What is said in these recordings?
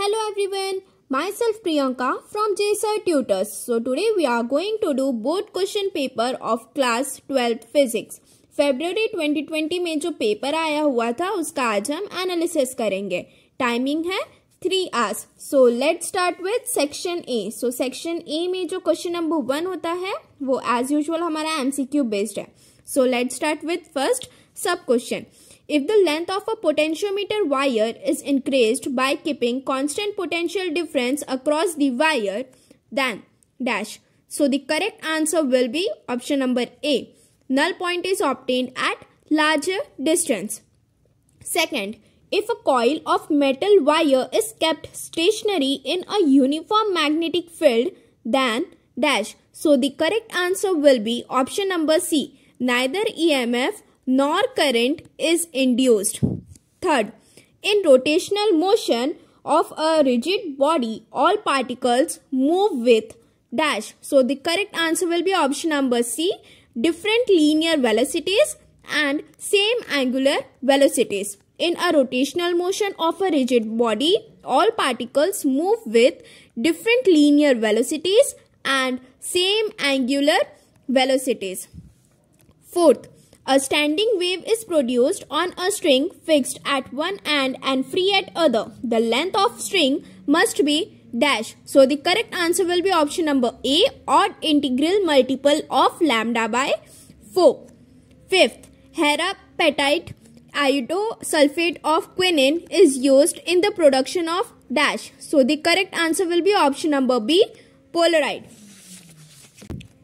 Hello everyone Hello self Priyanka from from JSR Tutors. So today we are going to do board question paper of class 12 physics. फरवरी 2020 में जो paper आया हुआ था उसका आज हम एनालिसिस करेंगे टाइमिंग है three hours so let start with section A so section A में जो क्वेश्चन नंबर वन होता है वो एज यूजल हमारा एमसीक्यू बेस्ड है so let start with first sub question If the length of a potentiometer wire is increased by keeping constant potential difference across the wire, then dash. So the correct answer will be option number A. Null point is obtained at larger distance. Second, if a coil of metal wire is kept stationary in a uniform magnetic field, then dash. So the correct answer will be option number C. Neither EMF nor current is induced. Third, in rotational motion of a rigid body, all particles move with dash. So the correct answer will be option number C, different linear velocities and same angular velocities. In a rotational motion of a rigid body, all particles move with different linear velocities and same angular velocities. Fourth, a standing wave is produced on a string fixed at one end and free at other. The length of string must be dash. So the correct answer will be option number A odd integral multiple of lambda by 4. Fifth, herapetite iodosulfate of quinine is used in the production of dash. So the correct answer will be option number B, polaride.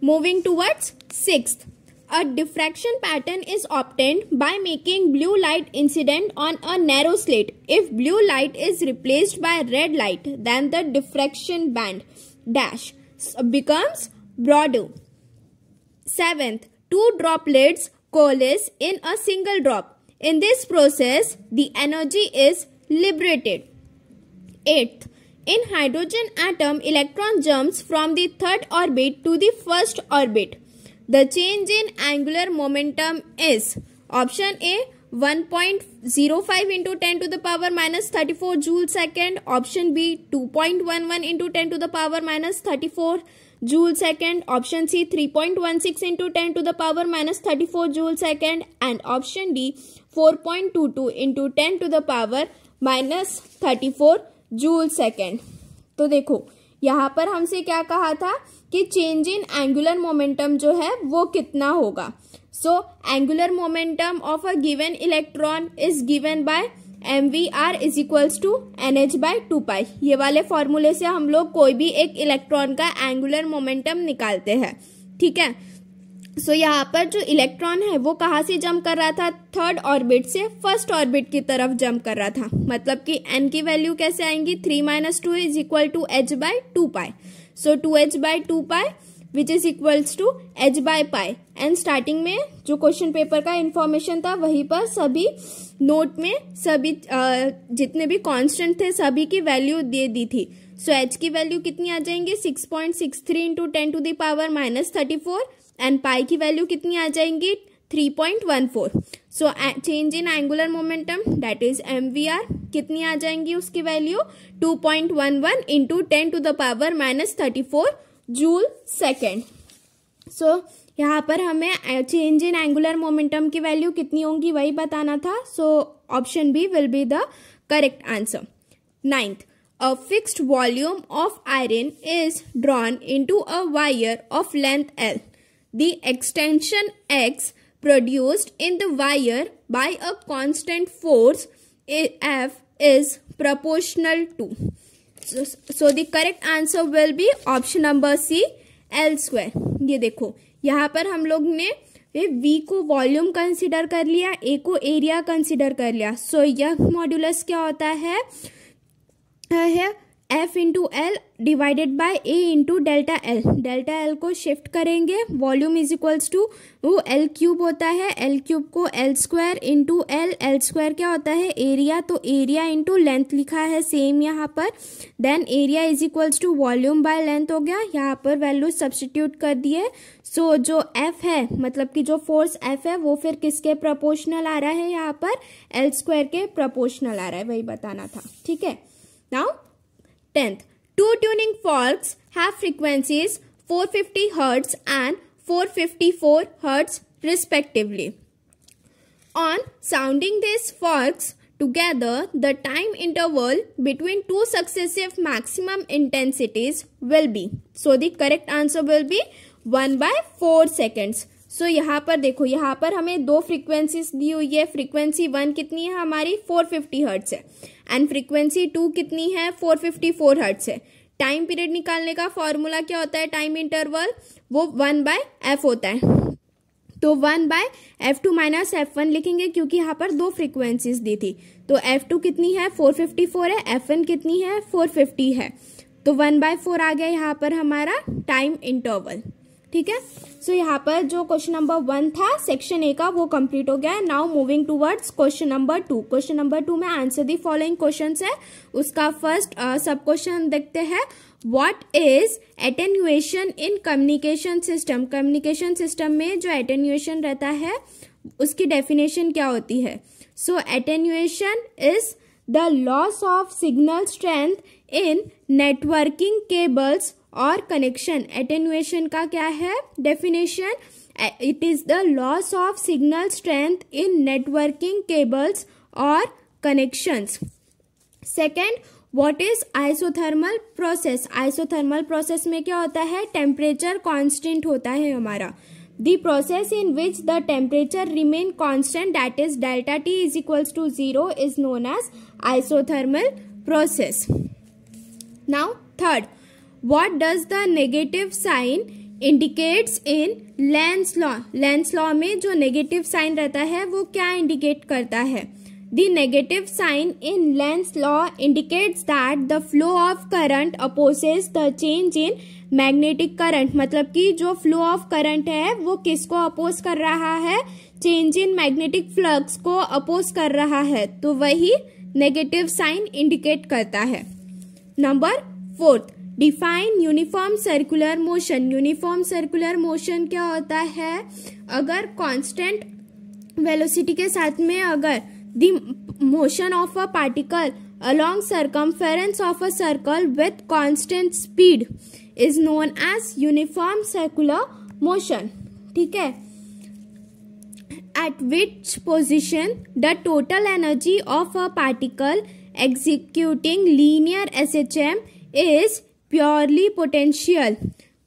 Moving towards sixth, a diffraction pattern is obtained by making blue light incident on a narrow slit. If blue light is replaced by red light, then the diffraction band dash becomes broader. Seventh, two droplets coalesce in a single drop. In this process, the energy is liberated. Eighth, in hydrogen atom, electron jumps from the third orbit to the first orbit. The change in angular momentum is option A 1.05 point zero five into ten to the power minus thirty four joule second option B two point one one into ten to the power minus thirty four joule second option C three point one six into ten to the power minus thirty four joule second and option D four point two two into ten to the power minus thirty four joule second तो देखो यहाँ पर हमसे क्या कहा था कि change in angular momentum जो है वो कितना होगा so angular momentum of a given electron is given by M V R is equals to N H by two pi ये वाले फॉर्मूले से हम लोग कोई भी एक इलेक्ट्रॉन का एंगुलर मोमेंटम निकालते हैं ठीक है सो यहाँ पर जो इलेक्ट्रॉन है वो कहाँ से जंप कर रहा था थर्ड ऑर्बिट से फर्स्ट ऑर्बिट की तरफ जंप कर रहा था मतलब कि एन की वैल्यू कैसे आएंगी three minus two is equal to H by two pi so two H by two pi which is equals to H by pi and starting में जो क्वेश्चन पेपर का इन्फॉर्मेशन था वहीं पर सभी नोट में सभी जितने भी कॉन्स्टेंट थे सभी की वैल्यू दे दी थी सो so, एच की वैल्यू कितनी आ जाएंगी six point six three into ten to the power minus thirty four and pi की वैल्यू कितनी आ जाएंगी 3.14 so change in angular momentum that is M कितनी आ जाएंगी उसकी value 2.11 point one one into ten to the power minus thirty four joule second so यहाँ पर हमें चेंज इन एंगुलर मोमेंटम की वैल्यू कितनी होंगी वही बताना था so option B will be the correct answer ninth a fixed volume of iron is drawn into a wire of length L the extension x produced in the wire by a constant force F is proportional to. So, so the correct answer will be option number C L square. ye dekho yahan par hum log ne ये V को volume consider कर लिया A को area consider कर लिया सो so, young modulus क्या होता है है F into L divided by A into delta L delta L को शिफ्ट करेंगे वॉल्यूम इज इक्वल्स टू वो एल क्यूब होता है एल क्यूब को L square into L L square क्या होता है एरिया तो एरिया इंटू लेंथ लिखा है सेम यहाँ पर then area is equals to volume by length हो गया यहाँ पर वैल्यू सब्सटीट्यूट कर दिए सो so, जो एफ है मतलब कि जो फोर्स एफ है वो फिर किसके प्रपोर्शनल आ रहा है यहाँ पर एल स्क्वायर के प्रपोर्शनल आ रहा है वही बताना था ठीक है now Tenth, two tuning forks have frequencies 450 Hz and 454 Hz respectively. On sounding these forks together, the time interval between two successive maximum intensities will be. So the correct answer will be 1 by 4 seconds. So so, यहाँ पर देखो यहाँ पर हमें दो frequencies दी हुई है frequency one कितनी है हमारी 450 हर्ट्स है एंड फ्रीक्वेंसी टू कितनी है फोर फिफ्टी फोर हर्ट्स है टाइम पीरियड निकालने का फॉर्मूला क्या होता है टाइम इंटरवल वो वन बाय एफ होता है तो one by F two minus F one लिखेंगे क्योंकि यहाँ पर दो फ्रीक्वेंसीज दी थी तो एफ टू कितनी है फोर फिफ्टी फोर है एफ वन कितनी है फोर फिफ्टी है तो वन बाय फोर आ गया यहाँ पर हमारा टाइम इंटरवल ठीक है सो यहाँ पर जो क्वेश्चन नंबर वन था सेक्शन ए का वो कंप्लीट हो गया है now moving towards question number two question number two में आंसर दी फॉलोइंग क्वेश्चन है उसका फर्स्ट सब क्वेश्चन देखते हैं what is attenuation in communication system communication system में जो एटेन्यूएशन रहता है उसकी डेफिनेशन क्या होती है so attenuation is the loss of signal strength in networking cables और कनेक्शन एटेनुएशन का क्या है definition it is the loss of signal strength in networking cables और connections second what is isothermal process isothermal process में क्या होता है temperature constant होता है हमारा the process in which the temperature remain constant that is delta T is equals to zero is known as isothermal process now third what does the negative sign indicates in Lenz law Lenz law में जो negative sign रहता है वो क्या indicate करता है The negative sign in Lenz's law indicates that the flow of current opposes the change in magnetic current. मतलब कि जो flow of current है वो किसको अपोज कर रहा है change in magnetic flux को अपोज कर रहा है तो वही negative sign indicate करता है number fourth define uniform circular motion uniform circular motion क्या होता है अगर कॉन्स्टेंट वेलोसिटी के साथ में अगर the motion of a particle along circumference of a circle with constant speed is known as uniform circular motion ठीक है at which position the total energy of a particle executing linear S H M is purely potential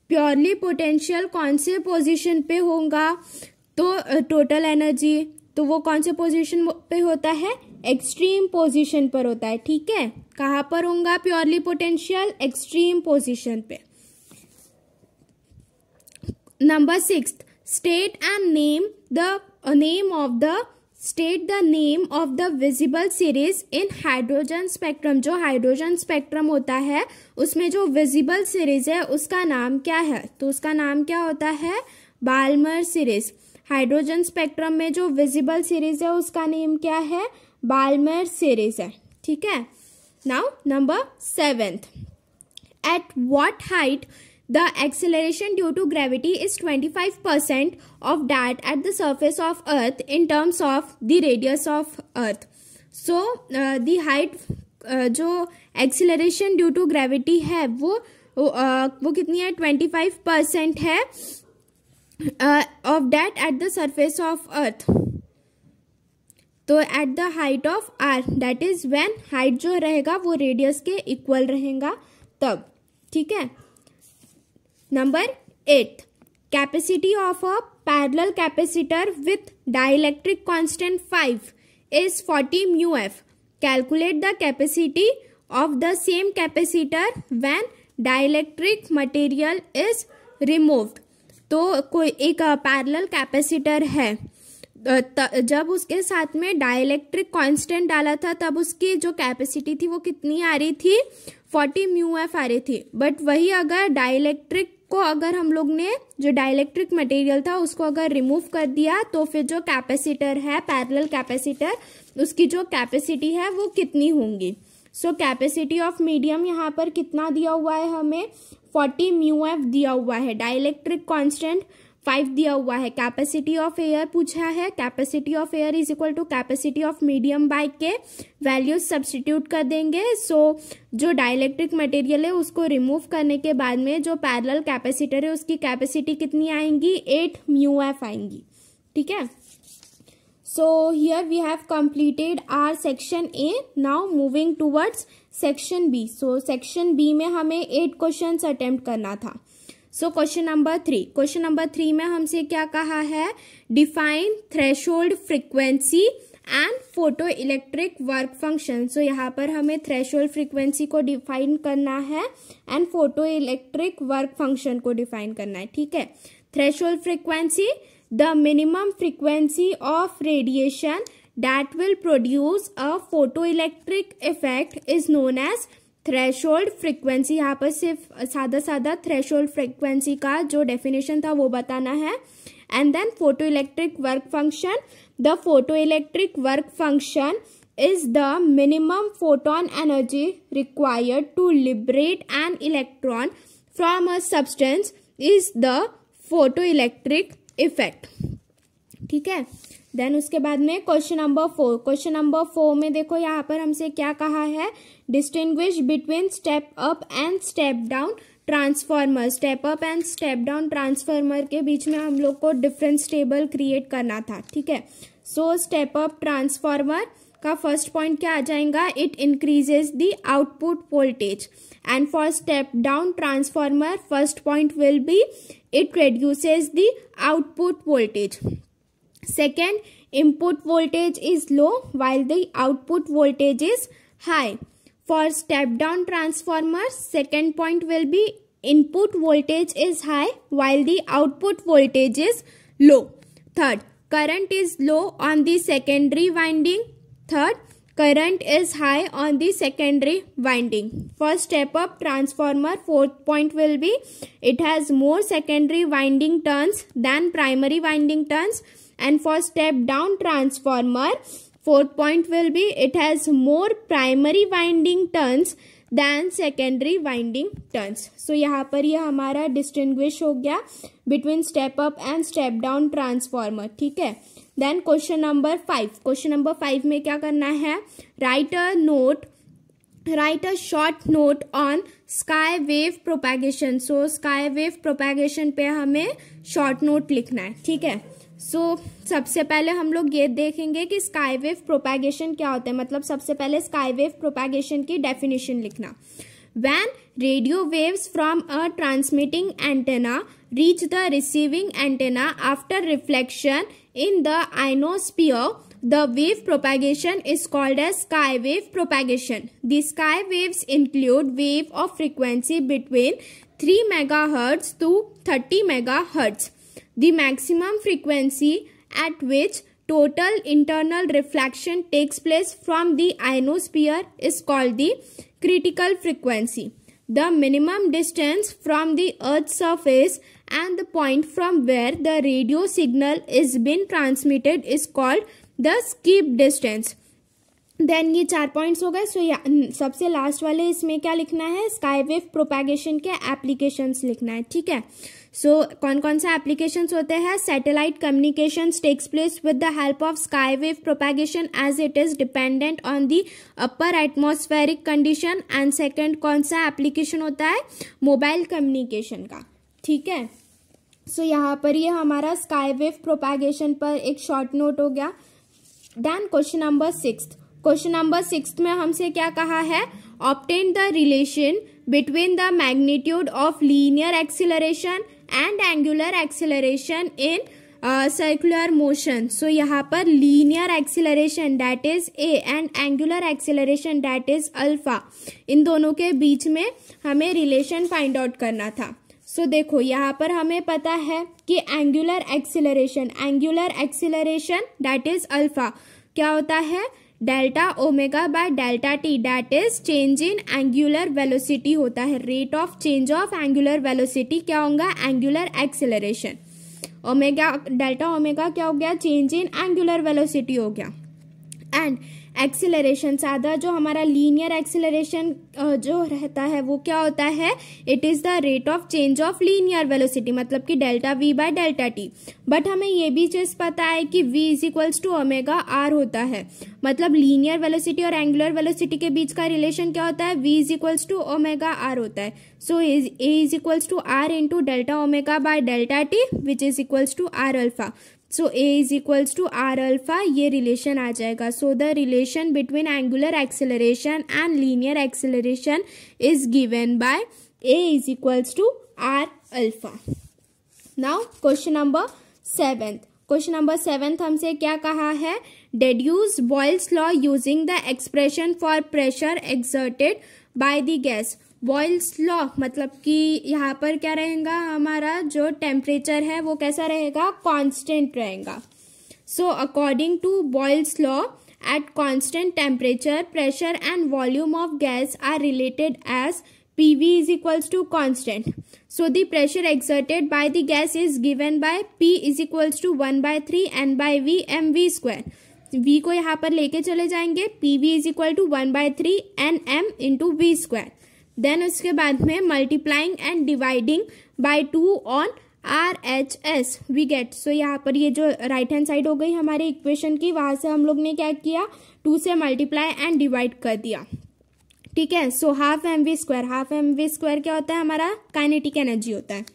purely potential कौन से position पे होगा तो total energy तो वो कौन से पोजीशन पे होता है एक्सट्रीम पोजीशन पर होता है ठीक है कहाँ पर होगा प्योरली पोटेंशियल एक्सट्रीम पोजीशन पे number six state and name the name of the state the name of the visible series in hydrogen spectrum जो हाइड्रोजन स्पेक्ट्रम होता है उसमें जो विजिबल सीरीज है उसका नाम क्या है तो उसका नाम क्या होता है बालमर सीरीज हाइड्रोजन स्पेक्ट्रम में जो विजिबल सीरीज है उसका नेम क्या है बालमर सीरीज है ठीक है now number seventh at what height The acceleration due to gravity is 25% of that at the surface of earth in terms of the radius of earth. So uh, the height uh, जो acceleration due to gravity है वो uh, वो कितनी है 25% है uh, of that at the surface of earth. तो at the height of R that is when height जो रहेगा वो रेडियस के इक्वल रहेगा तब ठीक है number eight capacity of a parallel capacitor with dielectric constant five is forty mu F calculate the capacity of the same capacitor when dielectric material is remove तो कोई एक पैरल कैपेसिटर है जब उसके साथ में डाइलेक्ट्रिक कॉन्स्टेंट डाला था तब उसकी जो कैपेसिटी थी वो कितनी आ रही थी फोर्टी म्यू एफ आ रही थी बट वही अगर डाइलेक्ट्रिक उसको अगर हम लोग ने जो डायलैक्ट्रिक मटेरियल था उसको अगर रिमूव कर दिया तो फिर जो कैपेसिटर है पैरेलल कैपेसिटर उसकी जो कैपेसिटी है वो कितनी होंगी सो कैपेसिटी ऑफ मीडियम यहाँ पर कितना दिया हुआ है हमें फोर्टी म्यू एफ दिया हुआ है डायलैक्ट्रिक कॉन्स्टेंट फाइव दिया हुआ है कैपेसिटी ऑफ एयर पूछा है capacity of air is equal to capacity of medium by K के वैल्यूज सब्सटीट्यूट कर देंगे सो so, जो डायलैक्ट्रिक मटेरियल है उसको रिमूव करने के बाद में जो पैरल कैपेसिटर है उसकी कैपेसिटी कितनी आएंगी एट म्यू एफ आएंगी ठीक है so here we have completed our section A now moving towards section B so section B में हमें एट क्वेश्चन अटेम्प्ट करना था so question number three question number three में हमसे क्या कहा है define threshold frequency and photo electric work function so यहाँ पर हमें थ्रेशोल्ड फ्रिक्वेंसी को डिफाइन करना है and photo electric work function को डिफाइन करना है ठीक है threshold frequency the minimum frequency of radiation will produce a photo electric effect is known as threshold frequency यहाँ पर सिर्फ सादा सादा थ्रेशोल्ड फ्रिक्वेंसी का जो डेफिनेशन था वो बताना है and then photo electric work function the photo electric work function is the minimum photon energy required to liberate an electron from a substance is the photo electric effect ठीक है then उसके बाद में question number four question number four में देखो यहाँ पर हमसे क्या कहा है distinguish between step up and step down transformer step up and step down transformer के बीच में हम लोग को डिफरेंस टेबल क्रिएट करना था ठीक है सो स्टेप अप ट्रांसफार्मर का फर्स्ट पॉइंट क्या आ जाएगा it increases the output voltage and for step down transformer first point will be it reduces the output voltage Second, input voltage is low while the output voltage is high. For step down transformers, second point will be input voltage is high while the output voltage is low. Third, current is low on the secondary winding. Third, current is high on the secondary winding. For step up transformer, fourth point will be it has more secondary winding turns than primary winding turns. and for step down transformer fourth point will be it has more primary winding turns than secondary winding turns so यहाँ पर यह हमारा distinguish हो गया between step up and step down transformer ठीक है then question number five question number five में क्या करना है write a note write a short note on sky wave propagation so sky wave propagation पे हमें शॉर्ट नोट लिखना है ठीक है सो so, सबसे पहले हम लोग ये देखेंगे कि स्काई वेव प्रोपैगेशन क्या होता है मतलब सबसे पहले स्काई वेव प्रोपैगेशन की डेफिनेशन लिखना when radio waves from a transmitting antenna reach the receiving antenna after reflection in the ionosphere the wave propagation is called as sky wave propagation the sky waves include wave of frequency between three mega to thirty mega hertz the maximum frequency at which total internal reflection takes place from the ionosphere is called the critical frequency. The minimum distance from the Earth's surface and the point from where the radio signal is being transmitted is called the skip distance. Then ये चार points हो गए सो so, सबसे last वाले इसमें क्या लिखना है स्काई वेव प्रोपैगेशन के एप्लीकेशंस लिखना है ठीक है सो so, कौन कौन से एप्लीकेशंस होते हैं satellite communication takes place with the help of sky wave propagation as it is dependent on the upper atmospheric condition and second कौन सा एप्लीकेशन होता है मोबाइल कम्युनिकेशन का ठीक है सो so, यहाँ पर ये हमारा स्काई वेव प्रोपैगेशन पर एक शॉर्ट नोट हो गया then question number six question number six में हमसे क्या कहा है obtain the relation between the magnitude of linear acceleration and angular acceleration in circular motion so यहाँ पर linear acceleration that is A and angular acceleration that is alpha इन दोनों के बीच में हमें रिलेशन फाइंड आउट करना था सो so, देखो यहाँ पर हमें पता है कि angular acceleration angular acceleration that is alpha क्या होता है delta omega by delta T that is change in angular velocity होता है rate of change of angular velocity क्या होगा angular acceleration omega delta omega क्या हो गया चेंज इन एंगुलर वेलोसिटी हो गया एंड एक्सिलरेशन साधा जो हमारा लीनियर एक्सिलरेशन जो रहता है वो क्या होता है it is the rate of change of linear velocity मतलब कि delta V by delta T but हमें ये भी चीज़ पता है कि V is equals to omega R होता है मतलब लीनियर वेलोसिटी और एंगुलर वेलोसिटी के बीच का रिलेशन क्या होता है we is equals to omega R होता है so is A is equals to R into delta omega by delta T which is equals to R alpha so A is equals to R alpha ये relation आ जाएगा so the relation between angular acceleration and linear acceleration is given by A is equals to R alpha now question number seventh question number seventh हमसे क्या कहा है deduce Boyle's law using the expression for pressure exerted by the gas Boyle's law मतलब कि यहाँ पर क्या रहेगा हमारा जो टेम्परेचर है वो कैसा रहेगा कॉन्स्टेंट रहेगा so according to Boyle's law at constant temperature pressure and volume of gas are related as P V is equals to constant so the pressure exerted by the gas is given by P is equals to one by three N by V M V square V को यहाँ पर लेके चले जाएंगे P V is equal to one by three N M into V square then उसके बाद में multiplying and dividing by two on R H S we get so यहाँ पर ये जो राइट हैंड साइड हो गई हमारे इक्वेशन की वहाँ से हम लोग ने क्या किया टू से मल्टीप्लाई एंड डिवाइड कर दिया ठीक है so half M V square half M V square क्या होता है हमारा काइनेटिक एनर्जी होता है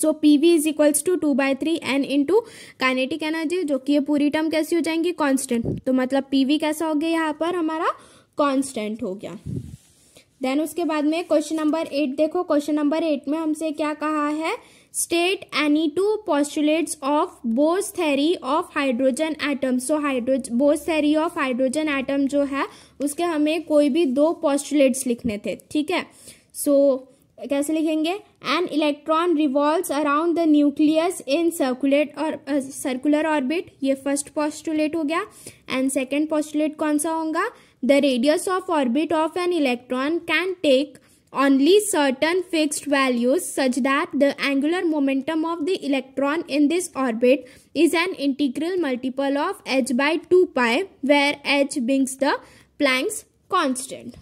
so P V is equals to two by three N into kinetic energy जो कि ये पूरी टर्म कैसी हो जाएंगी कॉन्स्टेंट तो मतलब पी वी कैसा हो गया यहाँ पर हमारा कॉन्स्टेंट हो गया देन उसके बाद में क्वेश्चन नंबर एट देखो क्वेश्चन नंबर एट में हमसे क्या कहा है state any two postulates of Bohr's theory of hydrogen atom so hydrogen Bohr's theory of hydrogen atom जो है उसके हमें कोई भी दो पॉस्टुलेट्स लिखने थे ठीक है सो so, कैसे लिखेंगे an electron revolve around the nucleus in circulate और सर्कुलर ऑर्बिट ये फर्स्ट पॉस्टुलेट हो गया एंड सेकेंड पॉस्टुलेट कौन सा होगा The radius of orbit of an electron can take only certain fixed values such that the angular momentum of the electron in this orbit is an integral multiple of h by 2 pi where h being the Planck's constant.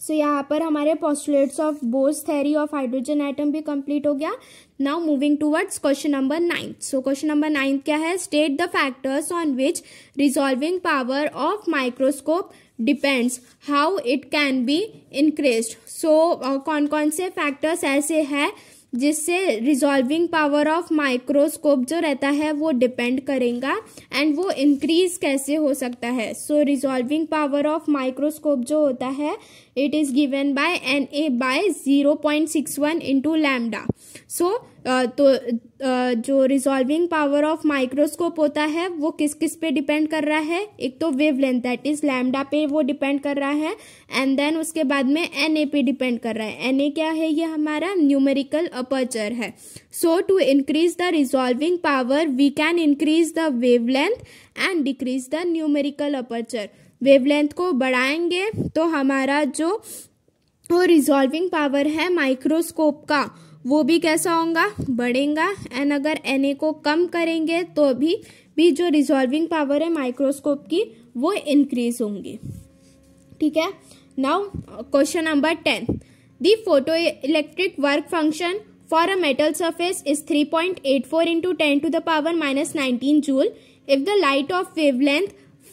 So, here our postulates of Bohr's theory of hydrogen atom be complete. Ho gaya. Now, moving towards question number 9. So, question number 9 kya hai? state the factors on which resolving power of microscope depends how it can be increase सो कौन कौन से factors ऐसे हैं जिससे resolving power of microscope जो रहता है वो डिपेंड करेगा एंड वो इंक्रीज कैसे हो सकता है so resolving power of microscope जो होता है it is given by na by 0.61 into lambda so uh, तो uh, जो रिजॉल्विंग पावर ऑफ माइक्रोस्कोप होता है वो किस किस पे डिपेंड कर रहा है एक तो wavelength that is lambda पे वो डिपेंड कर रहा है एंड देन उसके बाद में एन ए पे डिपेंड कर रहा है एन ए क्या है ये हमारा न्यूमेरिकल अपर्चर है so to increase the resolving power we can increase the wavelength and decrease the numerical aperture wavelength को बढ़ाएंगे तो हमारा जो रिजॉल्विंग पावर है माइक्रोस्कोप का वो भी कैसा होगा बढ़ेगा एंड अगर एन को कम करेंगे तो भी भी जो रिजॉल्विंग पावर है माइक्रोस्कोप की वो इंक्रीज होंगी ठीक है now question number ten the photo electric work function for a metal surface is three eight four into ten to the power minus nineteen joule if the light of of length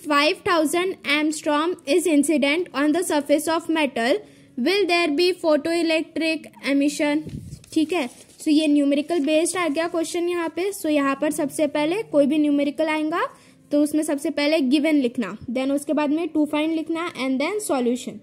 5000 angstrom is incident on the surface of metal will there be photoelectric emission ठीक है so so, ये numerical based आ गया question यहाँ पे सो so, यहाँ पर सबसे पहले कोई भी न्यूमेरिकल आएगा तो उसमें सबसे पहले गिवन लिखना देन उसके बाद में टू फाइंड लिखना and then solution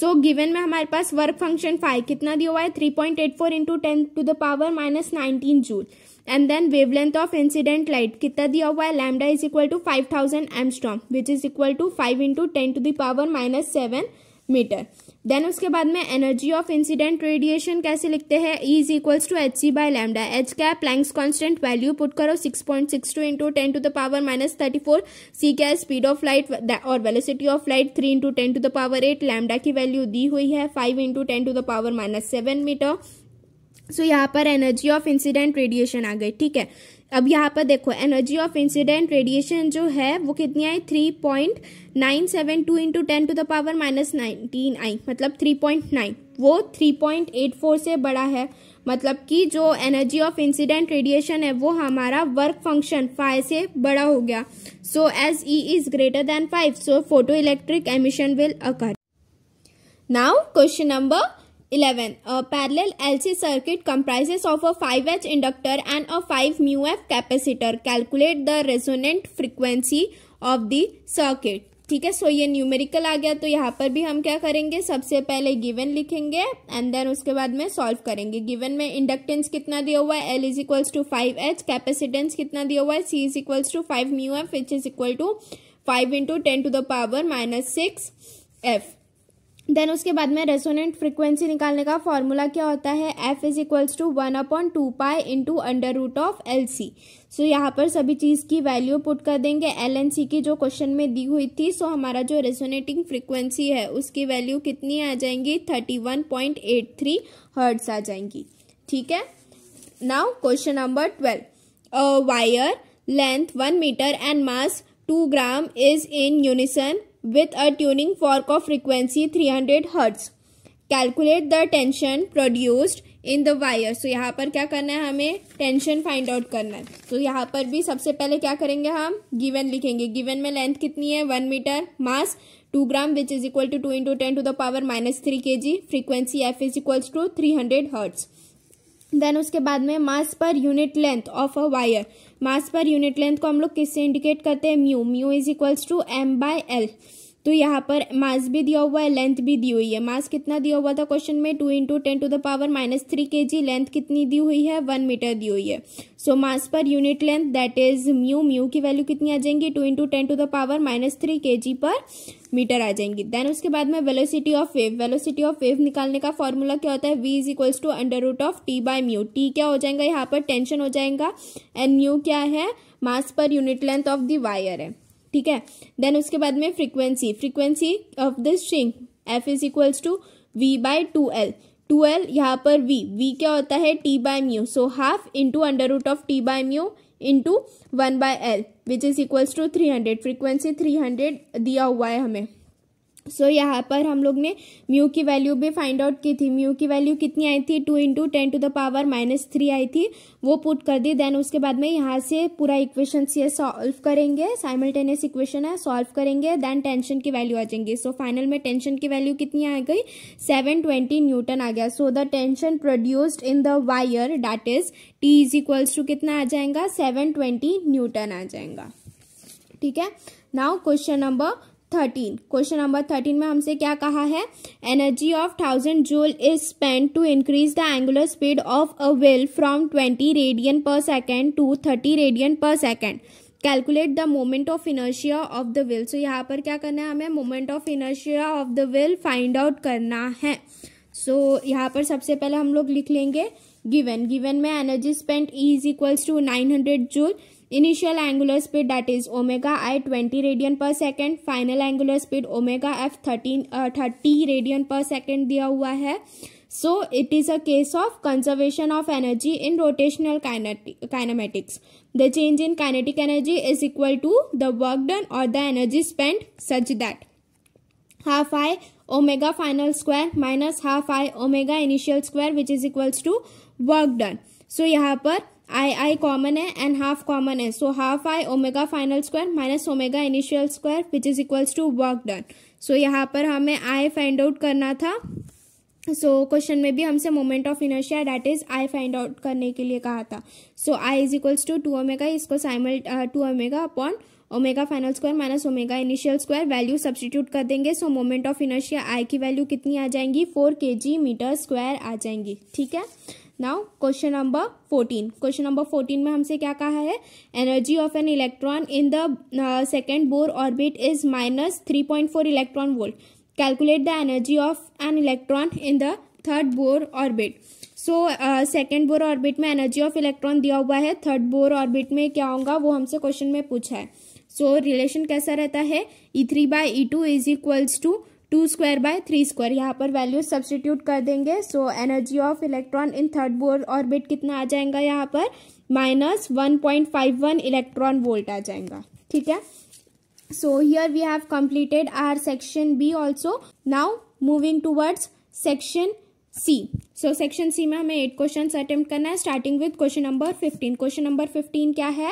so given में हमारे पास वर्क फंक्शन फाइव कितना दिया हुआ है three point eight four into ten to the power minus nineteen joule and then wavelength of incident light कितना दिया हुआ है lambda is equal to five thousand angstrom which is equal to five into ten to the power minus seven metre then उसके बाद में energy of incident radiation कैसे लिखते हैं E is equals to H C by lambda H क्या Planck's constant value put करो six point six two into ten to the power minus thirty four C क्या speed of light और velocity of light three into ten to the power eight lambda की value दी हुई है five into ten to the power minus seven metre so यहाँ पर energy of incident radiation आ गई ठीक है अब यहाँ पर देखो एनर्जी ऑफ इंसिडेंट रेडिएशन जो है वो कितनी आई three point nine seven two into ten to the power minus nineteen आई मतलब थ्री पॉइंट नाइन वो थ्री पॉइंट एट फोर से बड़ा है मतलब कि जो एनर्जी ऑफ इंसिडेंट रेडिएशन है वो हमारा वर्क फंक्शन फाइव से बड़ा हो गया so as E is greater than five so photo electric emission will occur now question number 11. A parallel LC circuit comprises of a 5H inductor and a mu F capacitor. Calculate the resonant frequency of the circuit. ठीक है सो ये numerical आ गया तो यहाँ पर भी हम क्या करेंगे सबसे पहले गिवन लिखेंगे एंड देन उसके बाद में सॉल्व करेंगे गिवन में इंडक्टेंस कितना दिया हुआ है L is equals to five H capacitance कितना दिया हुआ है C is equals to five mu F which is equal to five into ten to the power minus six F then उसके बाद में रेसोनेंट फ्रिक्वेंसी निकालने का फॉर्मूला क्या होता है F is equals to one upon two pi into under root of L C so यहाँ पर सभी चीज़ की वैल्यू पुट कर देंगे एल एन सी की जो क्वेश्चन में दी हुई थी सो so हमारा जो रेसोनेटिंग फ्रिक्वेंसी है उसकी वैल्यू कितनी आ जाएंगी thirty one point eight three hertz आ जाएंगी ठीक है now question number twelve wire length one metre and mass two gram is in unison with a tuning fork of frequency three hundred hertz calculate the tension produced in the wire so यहाँ पर क्या करना है हमें tension find out करना है तो so, यहाँ पर भी सबसे पहले क्या करेंगे हम गिवन लिखेंगे गिवन में लेंथ कितनी है one metre mass two gram which is equal to two into ten to the power minus three के G frequency F is equals to three hundred hertz then उसके बाद में mass per unit length of a wire mass per unit length को हम लोग किससे indicate करते हैं mu mu is equals to M by L तो यहाँ पर मास भी दिया हुआ है लेंथ भी दी हुई है मास कितना दिया हुआ था क्वेश्चन में two into ten to the power minus three के जी लेंथ कितनी दी हुई है वन मीटर दी हुई है so so, mass per unit length that is mu mu की वैल्यू कितनी आ जाएंगी two into ten to the power minus three के जी पर मीटर आ जाएंगी देन उसके बाद में velocity of wave velocity of wave निकालने का फॉर्मूला क्या होता है we is equals to under root of t by mu t क्या हो जाएगा यहाँ पर टेंशन हो जाएगा एंड म्यू क्या है mass per unit length of the wire है ठीक है देन उसके बाद में frequency frequency of this string f is equals to we by two l two l यहाँ पर वी वी क्या होता है t by mu so half into under root of t by mu into one by l which is equals to three hundred frequency three hundred दिया हुआ है हमें सो so, यहाँ पर हम लोग ने म्यू की वैल्यू भी फाइंड आउट की थी म्यू की वैल्यू कितनी आई थी two into ten to the power minus three आई थी वो पुट कर दी देन उसके बाद में यहाँ से पूरा इक्वेशन ये सॉल्व करेंगे साइमल्टेनियस इक्वेशन है सॉल्व करेंगे देन टेंशन की वैल्यू आ जाएंगी सो so, फाइनल में टेंशन की वैल्यू कितनी आ गई सेवन ट्वेंटी न्यूटन आ गया so the tension produced in the wire that is t is equals to कितना आ जाएगा सेवन ट्वेंटी न्यूटन आ जाएगा ठीक है now question number thirteen question number thirteen में हमसे क्या कहा है energy of thousand joule is spend to increase the angular speed of a wheel from twenty radian per second to thirty radian per second calculate the moment of inertia of the wheel so यहाँ पर क्या करना है हमें moment of inertia of the wheel find out करना है so so, यहाँ पर सबसे पहले हम लोग लिख लेंगे गिवन गिवन में energy spent e is equals to nine hundred joule initial angular speed that is omega i twenty radian per second final angular speed omega f thirteen thirty radian per second दिया हुआ है so it is a case of conservation of energy in rotational kinematics the change in kinetic energy is equal to the work done और the energy spend such that half I omega final square minus half I omega initial square which is equals to work done so यहाँ पर I I common है and half common है so half I omega final square minus omega initial square which is equals to work done so यहाँ पर हमें आई find out करना था सो so, question में भी हमसे moment of inertia that is I find out करने के लिए कहा था so I is equals to two omega इसको साइमल two omega upon omega final square minus omega initial square value substitute कर देंगे so moment of inertia I की वैल्यू कितनी आ जाएंगी फोर के जी मीटर स्क्वायर आ जाएंगी ठीक है now question number fourteen question number fourteen में हमसे क्या कहा है energy of an electron in the second Bohr orbit is minus three point four electron volt calculate the energy of an electron in the third Bohr orbit so second Bohr orbit में energy of electron दिया हुआ है third Bohr orbit में क्या होगा वो हमसे question में पूछा है सो so, रिलेशन कैसा रहता है e three by e two is equals to two square by three square यहाँ पर वैल्यू सब्सटीट्यूट कर देंगे so energy of electron in third Bohr orbit कितना आ जाएगा यहाँ पर minus one point five one electron volt आ जाएगा ठीक है so here we have completed our section b also now moving towards section c so section c में हमें एट क्वेश्चन अटेम्प्ट करना है starting with question number fifteen question number fifteen क्या है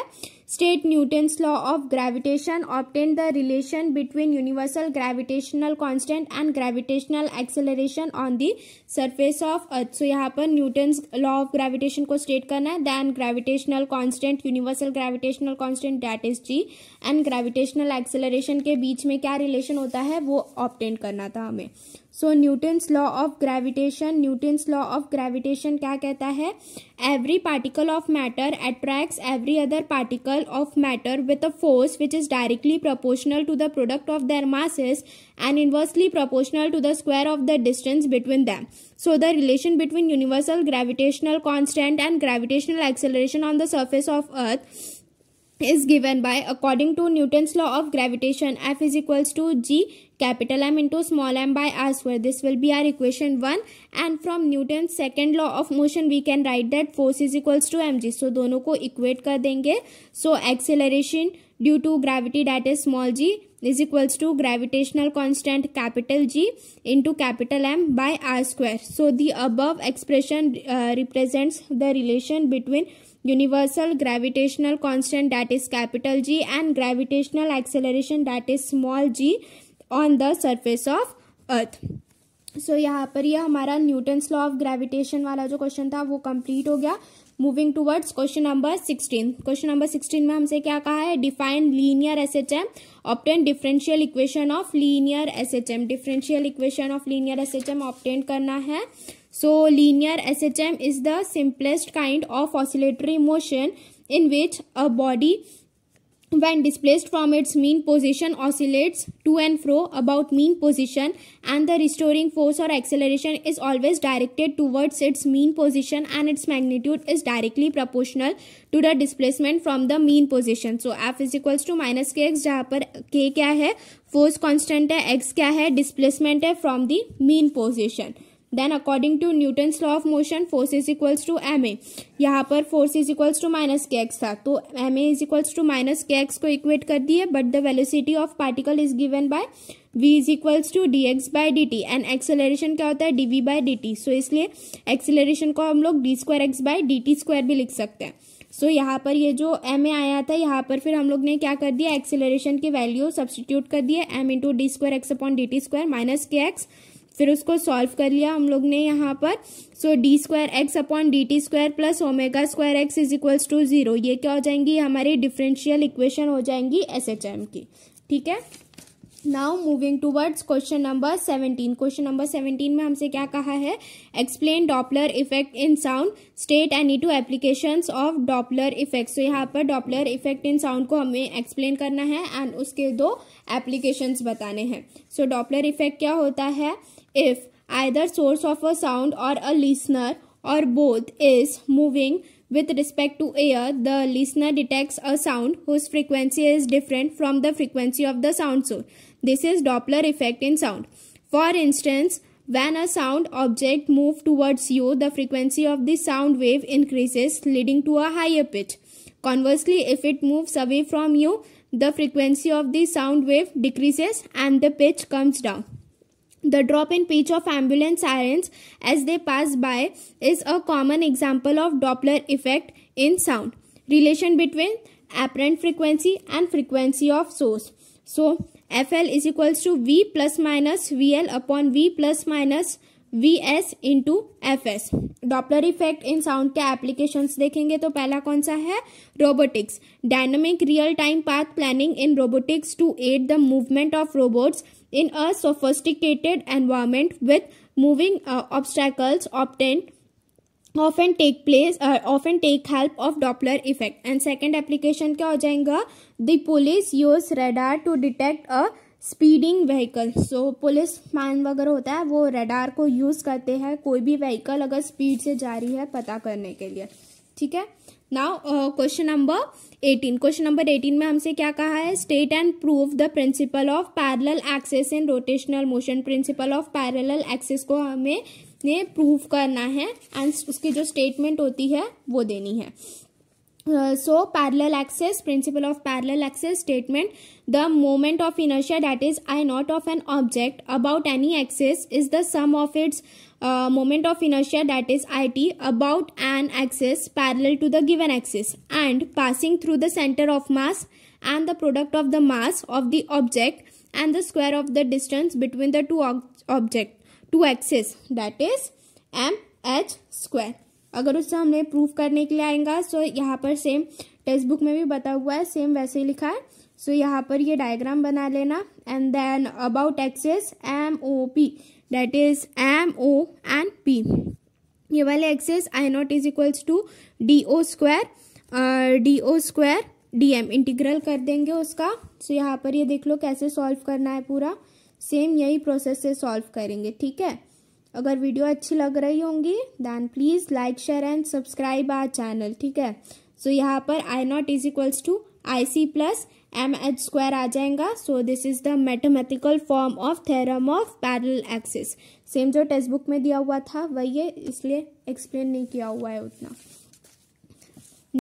state Newton's law of gravitation obtain the relation between universal gravitational constant and gravitational acceleration on the surface of earth so यहाँ पर Newton's law of gravitation को state करना है then gravitational constant universal gravitational constant that is g and gravitational acceleration के बीच में क्या relation होता है वो ऑप्टेंट करना था हमें so Newton's law of gravitation Newton's law of gravitation क्या कहता है every particle of matter attracts every other particle of matter with a force which is directly proportional to the product of their masses and inversely proportional to the square of the distance between them so the relation between universal gravitational constant and gravitational acceleration on the surface of earth is given by according to Newton's law of gravitation f is equals to g capital M into small m by R square. This will be our equation 1 and from Newton's second law of motion we can write that force is equals to mg. So दोनों को equate कर देंगे. So acceleration due to gravity that is small g is equals to gravitational constant capital G into capital M by R square. So the above expression uh, represents the relation between universal gravitational constant that is capital G and gravitational acceleration that is small g on the surface of earth so यहाँ पर यह हमारा Newton's law of gravitation वाला जो question था वो complete हो गया moving towards question number sixteen question number sixteen में हमसे क्या कहा है define linear S H m obtain differential equation of linear S H m differential equation of linear S H m obtain करना है so linear S H M is the simplest kind of oscillatory motion in which a body when displaced from its mean position oscillates to and fro about mean position and the restoring force or acceleration is always directed towards its mean position and its magnitude is directly proportional to the displacement from the mean position so f is equals to minus kx. X जहाँ पर k क्या है force X है x क्या है displacement है from the mean then according to Newton's law of motion force is equals to m a यहाँ पर force is equals to minus k x था तो m a is equals to minus k x को equate कर दिए but the velocity of particle is given by v is equals to d x by d t and acceleration क्या होता है d v by d T सो इसलिए acceleration को हम लोग d square x by d t square भी लिख सकते हैं सो so, यहाँ पर ये जो एम ए आया था यहाँ पर फिर हम लोग ने क्या कर दिया एक्सेलरेशन की वैल्यू सब्सटीट्यूट कर दिया m into d square x upon d t square minus k x फिर उसको सॉल्व कर लिया हम लोग ने यहाँ पर so d square x upon d t square plus omega square x is equals to zero ये क्या हो जाएंगी हमारी डिफरेंशियल इक्वेशन हो जाएंगी एस एच एम की ठीक है now moving towards question number seventeen question number seventeen में हमसे क्या कहा है explain Doppler effect in sound state any two application of Doppler effect so यहाँ पर डॉपलर इफेक्ट इन साउंड को हमें एक्सप्लेन करना है एंड उसके दो एप्लीकेशन बताने हैं सो डॉपलर इफेक्ट क्या होता है if either source of a sound or a listener or both is moving with respect to air, the listener detects a sound whose frequency is different from the frequency of the sound source. This is Doppler effect in sound. For instance, when a sound object moves towards you, the frequency of the sound wave increases, leading to a higher pitch. Conversely, if it moves away from you, the frequency of the sound wave decreases and the pitch comes down. The drop in pitch of ambulance sirens as they pass by is a common example of Doppler effect in sound. Relation between apparent frequency and frequency of source. So, FL is equals to V plus minus VL upon V plus minus VS into FS. Doppler effect in sound. Sound applications applications देखेंगे तो पहला कौन सा है robotics dynamic real time path planning in robotics to aid the movement of in a sophisticated environment with moving uh, obstacles obtained often take place uh, often take help of doppler effect and second application kya ho jayega the police use radar to detect a speeding vehicle so policeman वगैरह होता है वो radar को use करते हैं कोई भी vehicle अगर स्पीड से जा रही है पता करने के लिए ठीक है now question number eighteen question number eighteen में हमसे क्या कहा है state and prove the principle of parallel axes in rotational motion principle of parallel axes को हमें ने प्रूव करना है एंड उसकी जो स्टेटमेंट होती है वो देनी है Uh, so parallel axis principle of parallel axis statement the moment of inertia that is i not of an object about any axis is the sum of its uh, moment of inertia that is it about an axis parallel to the given axis and passing through the center of mass and the product of the mass of the object and the square of the distance between the two ob object two axes that is m h square अगर उससे हमने proof करने के लिए आएगा सो यहाँ पर same text textbook में भी बता हुआ है सेम वैसे ही लिखा है सो यहाँ पर ये डायग्राम बना लेना and then about axis m o p that is m o and p ये वाले axis I naught is equals to d o square d o square d m integral कर देंगे उसका सो यहाँ पर ये देख लो कैसे सॉल्व करना है पूरा सेम यही प्रोसेस से सॉल्व करेंगे ठीक है अगर वीडियो अच्छी लग रही होंगी then please like share and subscribe our channel ठीक है सो so, यहाँ पर I naught is equals to I c plus m h square आ जाएगा so this is the mathematical form of theorem of parallel axis same जो textbook में दिया हुआ था वही है इसलिए एक्सप्लेन नहीं किया हुआ है उतना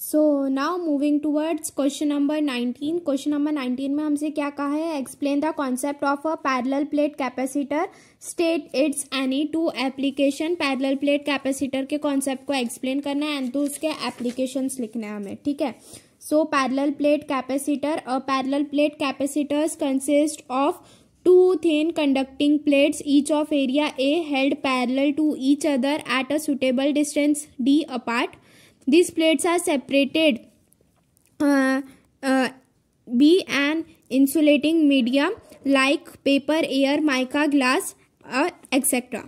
so now moving towards question number nineteen question number nineteen में हमसे क्या कहा है explain the concept of a parallel plate capacitor state its any two application parallel plate capacitor के कॉन्सेप्ट को एक्सप्लेन करना है एंड तो उसके एप्लीकेशन लिखना है हमें ठीक है so parallel plate capacitor a parallel plate capacitors consist of two thin conducting plates each of area a held parallel to each other at a suitable distance d apart this plates are separated by an insulating medium like paper air mica glass etcetera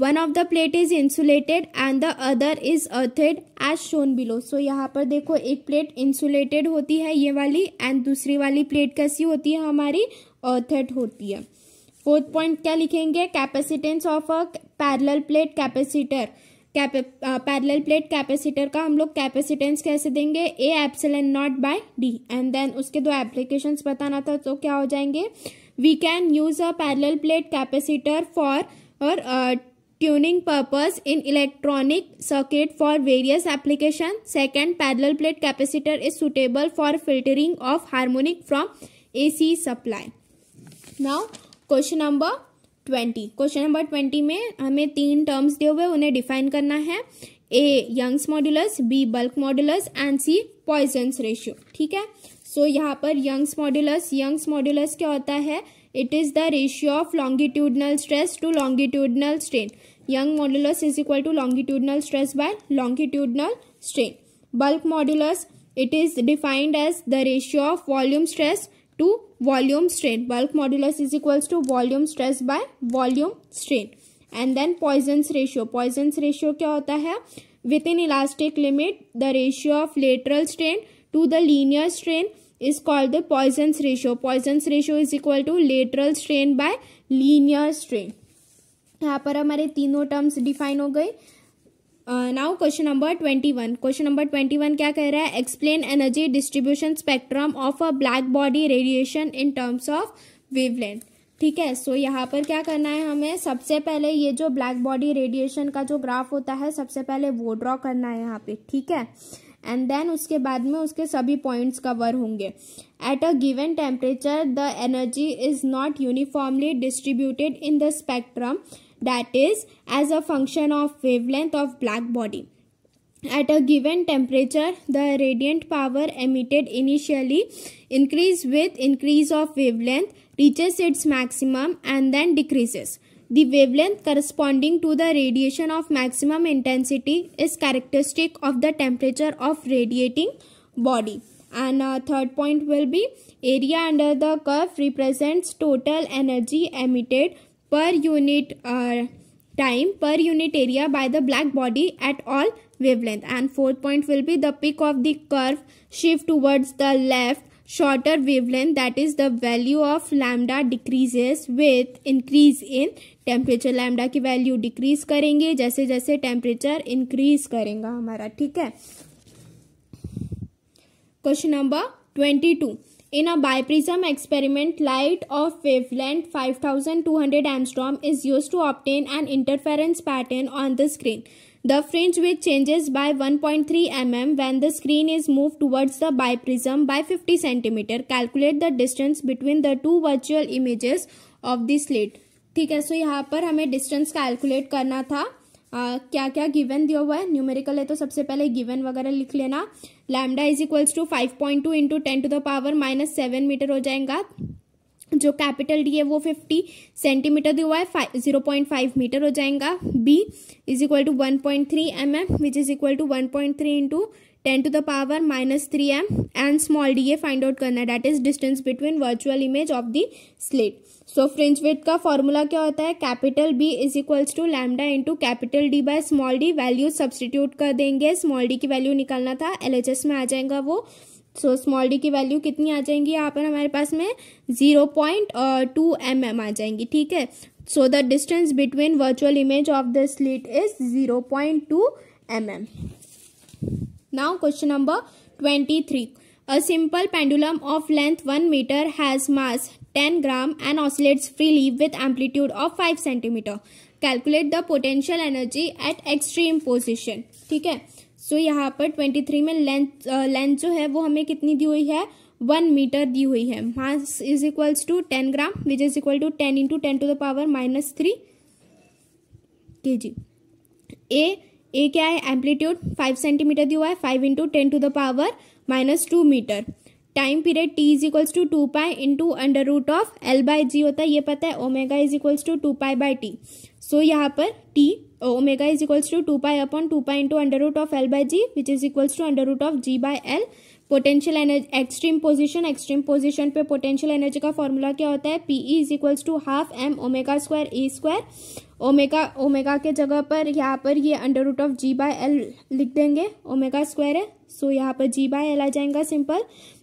one of the plate is insulated and the other is earthed as shown below so यहाँ पर देखो एक plate insulated होती है ये वाली and दूसरी वाली प्लेट कैसी होती है हमारी अर्थेड होती है फोर्थ पॉइंट क्या लिखेंगे capacitance of a parallel plate capacitor parallel plate capacitor का हम लोग कैपेसिटेंस कैसे देंगे A epsilon and naught by D and then उसके दो एप्लीकेशन बताना था तो क्या हो जाएंगे we can use a parallel plate capacitor for और tuning purpose in electronic circuit for various application second parallel plate capacitor is suitable for filtering of harmonic from A C supply now question number twenty question number twenty में हमें तीन terms दिए हुए उन्हें define करना है A Young's modulus B bulk modulus and C Poisson's ratio ठीक है सो so, यहाँ पर यंग्स मॉड्यूलस यंग्स मॉड्यूलस क्या होता है it is the ratio of longitudinal stress to longitudinal strain Young modulus is equal to longitudinal stress by longitudinal strain bulk modulus it is defined as the ratio of volume stress to volume strain. Bulk modulus is equals to volume stress by volume strain. And then Poisson's ratio Poisson's ratio क्या होता है within elastic limit the ratio of lateral strain to the linear strain is called the Poisson's ratio. Poisson's ratio is equal to lateral strain by linear strain. यहाँ पर हमारे तीनों terms define हो गई now question number twenty one question number twenty one क्या कह रहा है explain energy distribution spectrum of a black body radiation in terms of wavelength ठीक है सो so, यहाँ पर क्या करना है हमें सबसे पहले ये जो ब्लैक बॉडी रेडिएशन का जो ग्राफ होता है सबसे पहले वो ड्रॉ करना है यहाँ पे ठीक है एंड देन उसके बाद में उसके सभी पॉइंट्स कवर होंगे at a given temperature the energy is not uniformly distributed in the spectrum that is as a function of wavelength of black body. At a given temperature, the radiant power emitted initially increase with increase of wavelength, reaches its maximum and then decreases. The wavelength corresponding to the radiation of maximum intensity is characteristic of the temperature of radiating body. And our uh, third point will be area under the curve represents total energy emitted per unit time per unit area by the black body at all wavelength and fourth point will be the peak of the curve shift towards the left shorter wavelength that is the value of lambda decreases with increase in temperature lambda की value decrease करेंगे जैसे जैसे temperature increase करेगा हमारा ठीक है question number twenty two In a biprism experiment, light of wavelength 5200 angstrom is used to obtain an interference pattern on the screen. The fringe width changes by 1.3 mm when the screen is moved towards the biprism by 50 cm. Calculate the distance between the two virtual images of the slit. ठीक है so so यहाँ पर हमें distance calculate करना था आ, क्या क्या given दिया हुआ है न्यूमेरिकल है तो सबसे पहले गिवन वगैरह लिख लेना lambda is equals to five point two into ten to the power minus seven metre हो जाएगा जो कैपिटल डी है वो फिफ्टी सेंटीमीटर दिया हुआ है जीरो पॉइंट फाइव मीटर हो जाएगा B is equal to one point three M M which is equal to one point three into ten to the power minus three M and small d a find out करना है that is distance between virtual image of the slit so fringe width का formula क्या होता है capital B is equals to lambda into capital D by small d value substitute कर देंगे small d की value निकालना था एल में आ जाएगा वो सो स्मॉल डी की वैल्यू कितनी आ जाएंगी यहाँ पर हमारे पास में zero point two M M आ जाएंगी ठीक है so the distance between virtual image of the slit is zero point two M M now question number twenty three a simple pendulum of length one metre has mass 10 gram and oscillates freely with amplitude of 5 centimetre Calculate the potential energy at extreme position. ठीक है so so, यहाँ पर 23 में length length uh, जो है वो हमें कितनी दी हुई है वन मीटर दी हुई है mass is equals to ten gram which is equal to ten into ten to the power minus three के जी ए ए क्या है एम्पलीट्यूड फाइव सेंटीमीटर दिया हुआ है five into ten to the power minus two metre time period T is equals to two pi into under root of L by G होता है ये पता है omega is equals to two pi by T so यहाँ पर T omega is equals to two pi upon two pi into under root of L by G which is equals to under root of G by L potential energy extreme position extreme position पे potential energy का formula क्या होता है P is equals to half M omega square E square omega omega के जगह पर यहाँ पर ये under root of G by L लिख देंगे ओमेगा स्क्वायर है सो so, यहाँ पर जी बाय एल आ जाएगा सिंपल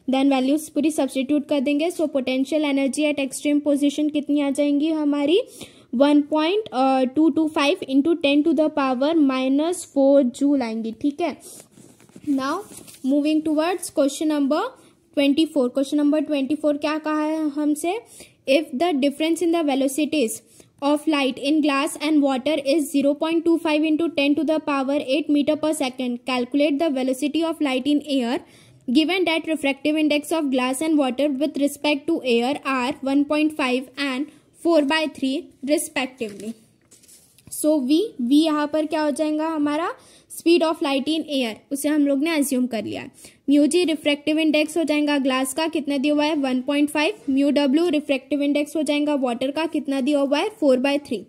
देन वैल्यूज पूरी सब्सटीट्यूट कर देंगे so potential energy at extreme position कितनी आ जाएंगी हमारी one point two two five into ten to the power minus four joule आएंगी ठीक है now moving towards question number twenty four question number twenty four क्या कहा है हमसे if the difference in the velocities glass and water is zero point two 0.25 into ten to the power eight metre per second calculate the velocity of light in air given that refractive index of glass and water with respect to air are 1.5 and 4 by 3 respectively. So V V यहाँ पर क्या हो जाएगा हमारा speed of light in air उसे हम लोग ने एज्यूम कर लिया म्यू जी रिफ्रेक्टिव इंडेक्स हो जाएगा ग्लास का कितना दिया हुआ है 1.5 point five mu W refractive index हो जाएगा वाटर का कितना दिया हुआ है 4 बाय थ्री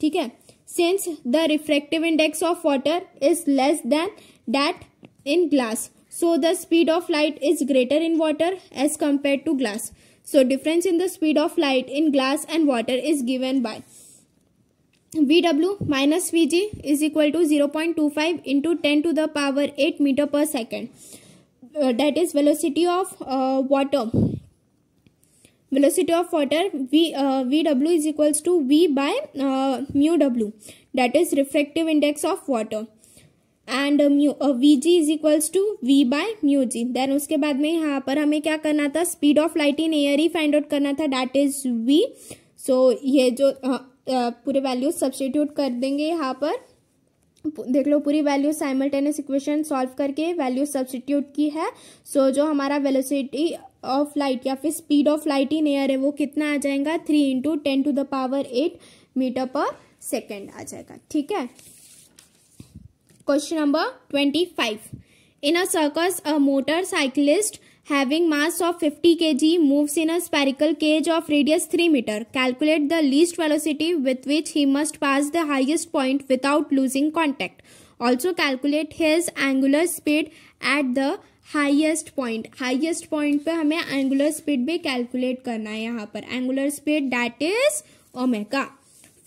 ठीक है since the refractive index of water is less than that in glass So the speed of light is greater in water as compared to glass. So difference in the speed of light in glass and water is given by VW minus VG is equal to 0.25 into 10 to the power 8 meter per second. Uh, that is velocity of uh, water. Velocity of water v, uh, VW is equals to V by uh, mu W. That is refractive index of water. And mu V G is equals to we by mu G then उसके बाद में यहाँ पर हमें क्या करना था speed of light in air ही फाइंड आउट करना था डैट इज वी सो ये जो uh, uh, पूरे वैल्यूज सब्सटीट्यूट कर देंगे यहाँ पर देख लो पूरी वैल्यू साइमल्टेनियस इक्वेशन सॉल्व करके वैल्यू सब्सटीट्यूट की है सो so, जो हमारा वेलोसिटी ऑफ लाइट या फिर speed of light in air है वो कितना आ जाएगा three into ten to the power eight metre per second आ जाएगा ठीक है Question number 25. In a circus, a motorcyclist having mass of 50 kg moves in a spherical cage of radius 3 meter. Calculate the least velocity with which he must pass the highest point without losing contact. Also calculate his angular speed at the highest point highest point पे हमें angular speed भी calculate करना है यहाँ पर angular speed that is omega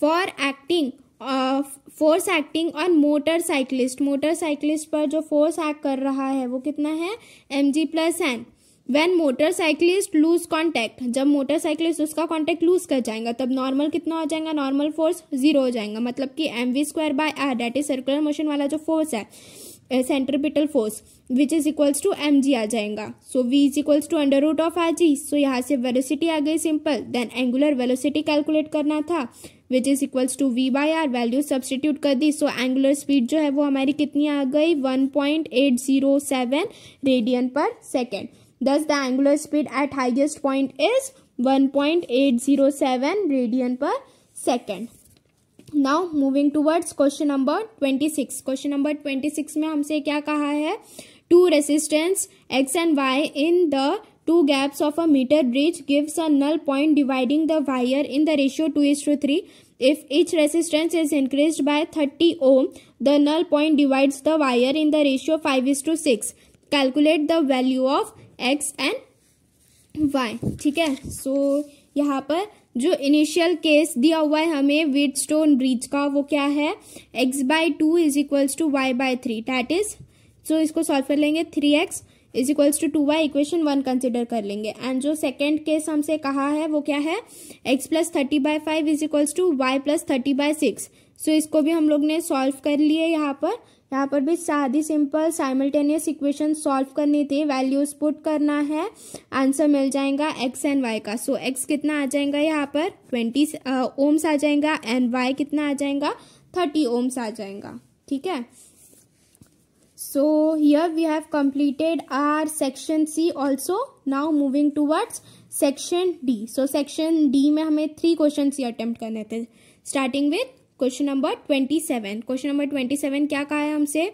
for acting of force acting on motorcyclist motorcyclist पर जो force act कर रहा है वो कितना है M G plus N when motorcyclist lose contact जब मोटरसाइकिलिस्ट उसका कॉन्टैक्ट लूज कर जाएगा तब नॉर्मल कितना हो जाएगा नॉर्मल फोर्स जीरो हो जाएगा मतलब कि M V square by R that is circular motion वाला जो फोर्स है centripetal force which is equals to M G आ जाएगा so V is equals to under root of R G so यहाँ से वेलोसिटी आ गई simple then angular velocity calculate करना था which is equals to V by R value substitute कर दी सो एंगुलर स्पीड जो है वो हमारी कितनी आ गई one point eight zero seven radian per second thus the angular speed at highest point is one point eight zero seven radian per second now moving towards question number twenty six question number twenty six में हमसे क्या कहा है two resistance X and Y in the two gaps of a metre bridge gives a null point dividing the wire in the ratio two is to three if each resistance is increase by thirty ohm the null point divides the wire in the ratio five is to six calculate the value of X and Y ठीक है so so, यहाँ पर जो initial case दिया हुआ है हमें with stone bridge का वो क्या है X by two is equals to Y by three that is so इसको सॉल्व कर लेंगे three X is equals to two Y equation one consider कर लेंगे एंड जो सेकेंड केस हमसे कहा है वो क्या है X plus thirty by five is equals to Y plus thirty by six so इसको भी हम लोग ने सॉल्व कर लिए यहाँ पर यहाँ पर भी सादी सिंपल साइमल्टेनियस इक्वेशन सॉल्व करनी थी वैल्यूज पुट करना है आंसर मिल जाएगा एक्स एंड वाई का सो so, एक्स कितना आ जाएगा यहाँ पर ट्वेंटी ओम्स आ जाएगा एंड वाई कितना आ जाएगा थर्टी ओम्स आ जाएगा ठीक है so here we have completed our section C also now moving towards section D so section D में हमें थ्री क्वेश्चन ही अटेम्प्ट करने थे starting with question number twenty seven question number twenty seven क्या कहा है हमसे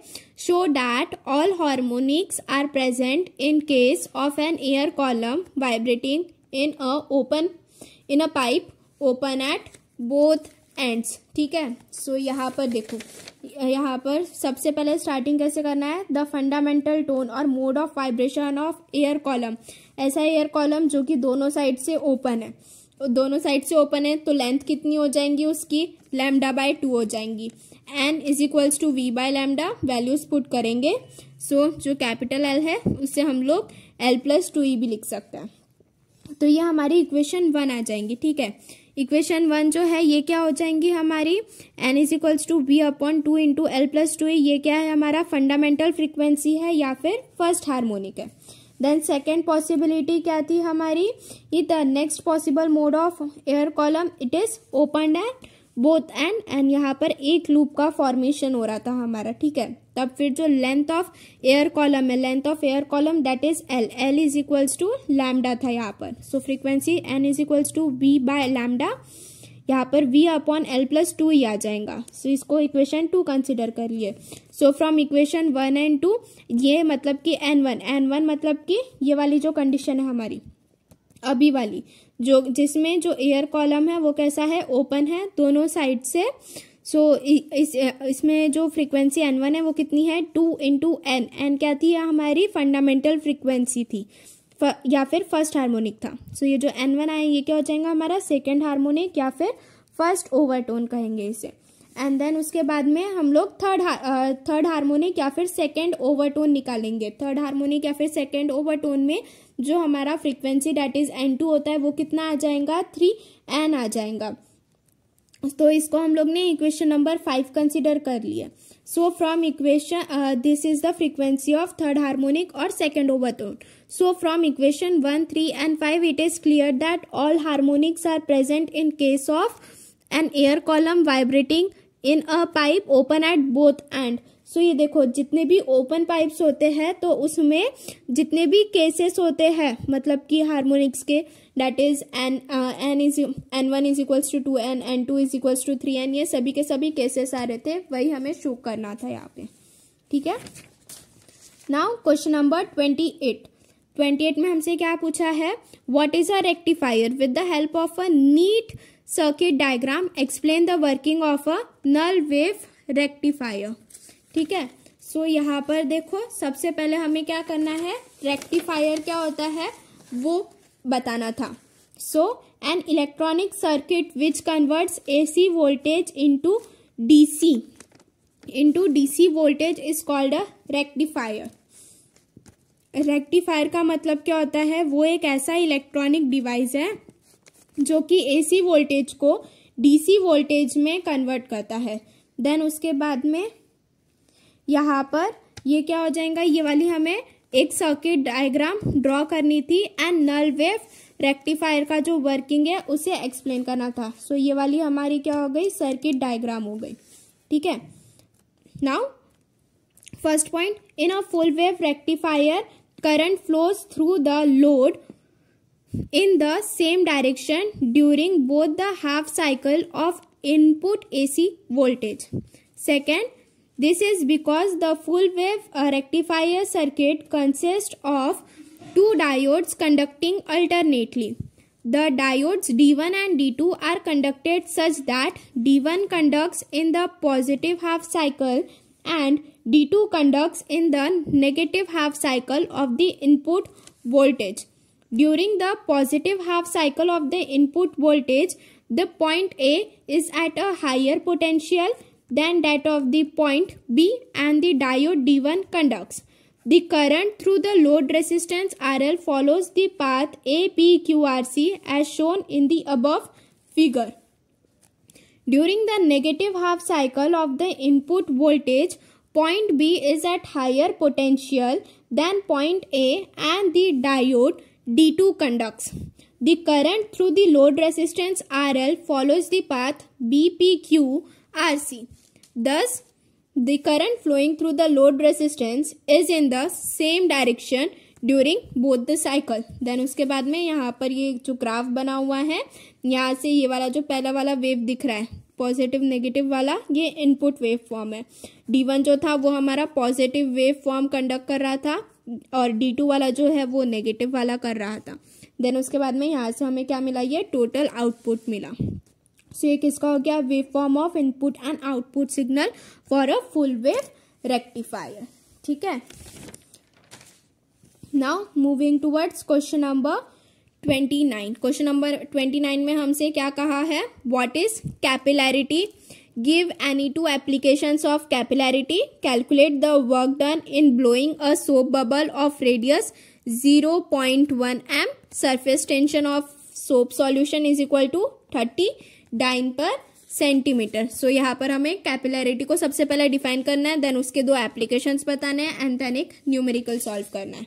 show that all harmonics are present in case of an air column vibrating in a open in a pipe open at both ends ठीक है so so, यहाँ पर देखो यहाँ पर सबसे पहले स्टार्टिंग कैसे करना है द फंडामेंटल टोन और mode of vibration of air column ऐसा एयर कॉलम जो कि दोनों साइड से ओपन है तो दोनों साइड से ओपन है तो लेंथ कितनी हो जाएंगी उसकी लैमडा बाय टू हो जाएंगी N is equals to we by lambda values put करेंगे सो so, जो कैपिटल एल है उससे हम लोग एल प्लस टू ई भी लिख सकते हैं तो ये हमारी इक्वेशन वन आ जाएंगी ठीक है इक्वेशन वन जो है ये क्या हो जाएंगी हमारी n is equals to v upon two into l plus two ये क्या है हमारा फंडामेंटल फ्रिक्वेंसी है या फिर फर्स्ट हारमोनिक है देन सेकेंड पॉसिबिलिटी क्या थी हमारी इ the next possible mode of air column it is open end both end end यहाँ पर एक लूप का फॉर्मेशन हो रहा था हमारा ठीक है तब फिर जो लेंथ ऑफ एयर कॉलम है length of air column that is l l is equals to lambda था यहाँ पर so frequency n is equals to we by lambda यहाँ पर v upon l plus two ही आ जाएगा सो so, इसको इक्वेशन टू कंसिडर करिए so from equation one and two ये मतलब कि एन वन एन वन मतलब कि ये वाली जो कंडीशन है हमारी अभी वाली जो जिसमें जो एयर कॉलम है वो कैसा है ओपन है दोनों साइड से सो so, इस इसमें जो फ्रीक्वेंसी एन वन है वो कितनी है टू इंटू एन एन क्या थी हमारी फंडामेंटल फ्रीक्वेंसी थी या फिर फर्स्ट हार्मोनिक था सो so, ये जो एन वन आया ये क्या हो जाएगा हमारा सेकेंड हार्मोनिक या फिर फर्स्ट ओवरटोन कहेंगे इसे एंड देन उसके बाद में हम लोग थर्ड थर्ड हार्मोनिक या फिर सेकेंड ओवरटोन निकालेंगे थर्ड हार्मोनिक या फिर सेकेंड ओवरटोन में जो हमारा frequency that is n two होता है वो कितना आ जाएगा थ्री एन आ जाएगा तो इसको हम लोग ने इक्वेशन नंबर फाइव कंसिडर कर लिया So from equation, uh, this is the frequency of third harmonic or second overtone. So from equation 1, 3 and 5, it is clear that all harmonics are present in case of an air column vibrating in a pipe open at both ends. सो ये देखो जितने भी open pipes होते हैं तो उसमें जितने भी केसेस होते हैं मतलब कि हारमोनिक्स के that is n n is n one is equals to two n n two is equals to three n ये सभी के सभी केसेस आ रहे थे वही हमें शो करना था यहाँ पे ठीक है now question number twenty eight twenty eight में हमसे क्या पूछा है what is a rectifier with the help of a neat circuit diagram explain the working of a full wave rectifier ठीक है सो so, यहाँ पर देखो सबसे पहले हमें क्या करना है रेक्टिफायर क्या होता है वो बताना था so an electronic circuit which converts AC voltage into DC into DC voltage is called a rectifier rectifier का मतलब क्या होता है वो एक ऐसा इलेक्ट्रॉनिक डिवाइस है जो कि एसी वोल्टेज को डीसी वोल्टेज में कन्वर्ट करता है देन उसके बाद में यहाँ पर ये क्या हो जाएगा ये वाली हमें एक सर्किट डायग्राम ड्रॉ करनी थी एंड नल वेव रेक्टिफायर का जो वर्किंग है उसे एक्सप्लेन करना था सो so, ये वाली हमारी क्या हो गई सर्किट डायग्राम हो गई ठीक है now first point in a full wave rectifier current flows through the load in the same direction during both the half cycle of input AC voltage second This is because the full wave uh, rectifier circuit consists of two diodes conducting alternately. The diodes D1 and D2 are conducted such that D1 conducts in the positive half cycle and D2 conducts in the negative half cycle of the input voltage. During the positive half cycle of the input voltage, the point A is at a higher potential than that of the point B and the diode D1 conducts. The current through the load resistance RL follows the path APQRC as shown in the above figure. During the negative half cycle of the input voltage, point B is at higher potential than point A and the diode D2 conducts. The current through the load resistance RL follows the path BPQRC. Thus, the current flowing through the load resistance is in the same direction during both the cycle then उसके बाद में यहाँ पर ये जो graph बना हुआ है यहाँ से ये वाला जो पहला वाला वेव दिख रहा है पॉजिटिव नेगेटिव वाला ये इनपुट वेव फॉर्म है डी वन जो था वो हमारा पॉजिटिव वेव फॉर्म कंडक्ट कर रहा था और डी टू वाला जो है वो नेगेटिव वाला कर रहा था देन उसके बाद में यहाँ से हमें क्या मिला ये टोटल आउटपुट मिला से किसका हो गया wave form of input and output signal for a full wave rectifier ठीक है now moving towards question number twenty nine question number twenty nine में हमसे क्या कहा है what is capillarity give any two application of capillarity calculate the work done in blowing a soap bubble of radius zero point one m surface tension of soap solution is equal to thirty dyne per centimetre so so, यहाँ पर हमें capillarity को सबसे पहले define करना है then उसके दो एप्लीकेशन बताने हैं एंड देन एक न्यूमेरिकल सॉल्व करना है